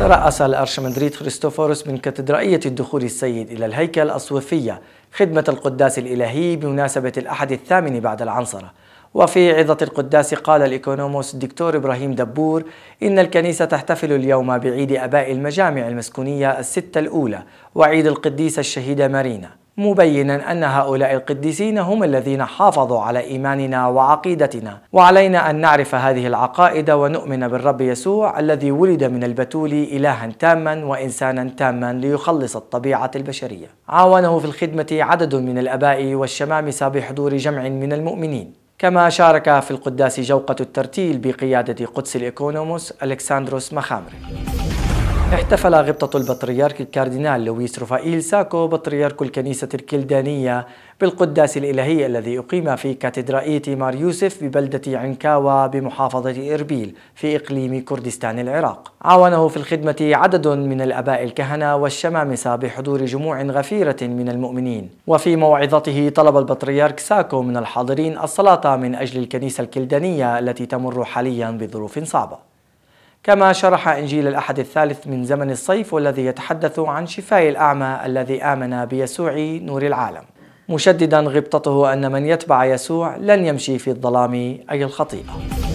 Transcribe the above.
ترأس الأرشمندريت خريستوفوروس من كاتدرائية الدخول السيد إلى الهيكل الصوفية خدمة القداس الإلهي بمناسبة الأحد الثامن بعد العنصرة وفي عظة القداس قال الإيكونوموس الدكتور إبراهيم دبور إن الكنيسة تحتفل اليوم بعيد أباء المجامع المسكونية الستة الأولى وعيد القديسة الشهيدة مارينا مبينا أن هؤلاء القديسين هم الذين حافظوا على إيماننا وعقيدتنا وعلينا أن نعرف هذه العقائد ونؤمن بالرب يسوع الذي ولد من البتول إلها تاما وإنسانا تاما ليخلص الطبيعة البشرية عاونه في الخدمة عدد من الأباء والشمامسة بحضور جمع من المؤمنين كما شارك في القداس جوقة الترتيل بقيادة قدس الإيكونوموس ألكساندروس مخامري احتفل غبطة البطريرك الكاردينال لويس رفائيل ساكو بطريرك الكنيسة الكلدانية بالقداس الإلهي الذي أقيم في كاتدرائية مار يوسف ببلدة عنكاوا بمحافظة إربيل في إقليم كردستان العراق عاونه في الخدمة عدد من الأباء الكهنة والشمامسة بحضور جموع غفيرة من المؤمنين وفي موعظته طلب البطريرك ساكو من الحاضرين الصلاة من أجل الكنيسة الكلدانية التي تمر حاليا بظروف صعبة كما شرح إنجيل الأحد الثالث من زمن الصيف والذي يتحدث عن شفاء الأعمى الذي آمن بيسوع نور العالم مشددا غبطته أن من يتبع يسوع لن يمشي في الظلام أي الخطيئة